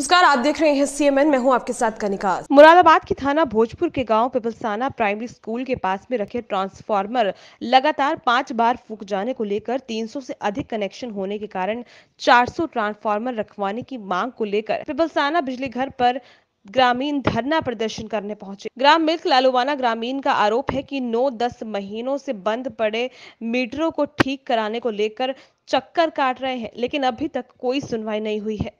नमस्कार आप देख रहे हैं सीएमएन मैं हूं आपके साथ कनिका मुरादाबाद की थाना भोजपुर के गांव पिपलसाना प्राइमरी स्कूल के पास में रखे ट्रांसफार्मर लगातार पांच बार फूक जाने को लेकर 300 से अधिक कनेक्शन होने के कारण 400 ट्रांसफार्मर रखवाने की मांग को लेकर पिपलसाना बिजली घर पर ग्रामीण धरना प्रदर्शन करने पहुंचे ग्राम मिल्क लालुवाना ग्रामीण का आरोप है कि 9-10 महीनों से बंद पड़े मीटरों को ठीक कराने को लेकर चक्कर काट रहे हैं लेकिन अभी तक कोई सुनवाई नहीं हुई है